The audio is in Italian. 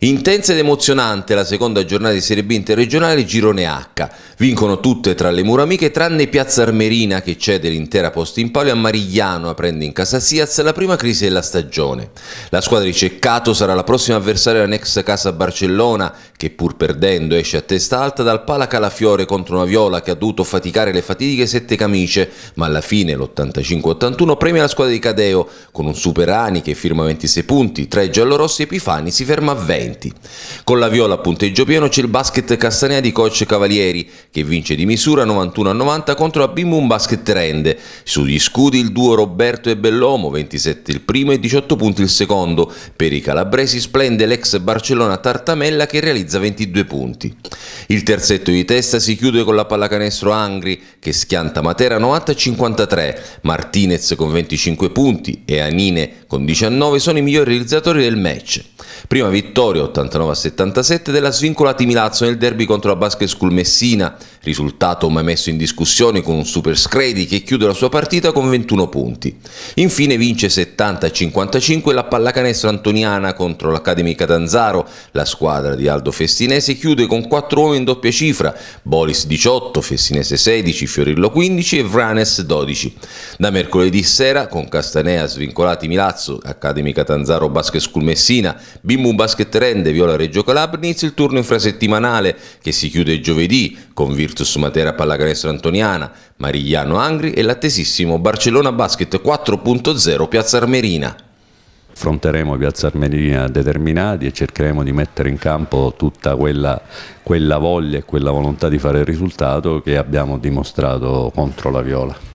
Intensa ed emozionante la seconda giornata di Serie B interregionale Girone H. Vincono tutte tra le mura amiche tranne Piazza Armerina che cede l'intera posta in palio a Marigliano aprendo in casa Siaz la prima crisi della stagione. La squadra di Ceccato sarà la prossima avversaria dell'ex casa Barcellona che pur perdendo esce a testa alta dal pala Calafiore contro una Viola che ha dovuto faticare le fatidiche sette camicie ma alla fine l'85-81 premia la squadra di Cadeo con un Superani che firma 26 punti, 3 giallorossi e Pifani si ferma a 20 precedenti. Con la Viola a punteggio pieno c'è il basket Castanea di coach Cavalieri, che vince di misura 91 a 90 contro la Bimbum Basket Rende. Sugli scudi il duo Roberto e Bellomo, 27 il primo e 18 punti il secondo. Per i calabresi splende l'ex Barcellona Tartamella che realizza 22 punti. Il terzetto di testa si chiude con la pallacanestro Angri che schianta Matera 90-53, Martinez con 25 punti e Anine con 19 sono i migliori realizzatori del match. Prima vittoria 89-77 della svincolati Milazzo nel derby contro la Basket School Messina, risultato mai messo in discussione con un super scredi che chiude la sua partita con 21 punti. Infine vince 70-55 la pallacanestro antoniana contro l'Academy Catanzaro, la squadra di Aldo Festinese chiude con 4 uomini in doppia cifra, Boris 18, Festinese 16, Fiorillo 15 e Vranes 12. Da mercoledì sera con Castanea svincolati Milazzo Milazzo, Academy Catanzaro Basket School Messina, Bimbum Basket Rende, Viola Reggio Calabria, inizia il turno infrasettimanale che si chiude giovedì con Virtus Matera Pallacanestro Antoniana, Marigliano Angri e l'attesissimo Barcellona Basket 4.0 Piazza Armerina affronteremo Piazza Armerina determinati e cercheremo di mettere in campo tutta quella, quella voglia e quella volontà di fare il risultato che abbiamo dimostrato contro la Viola.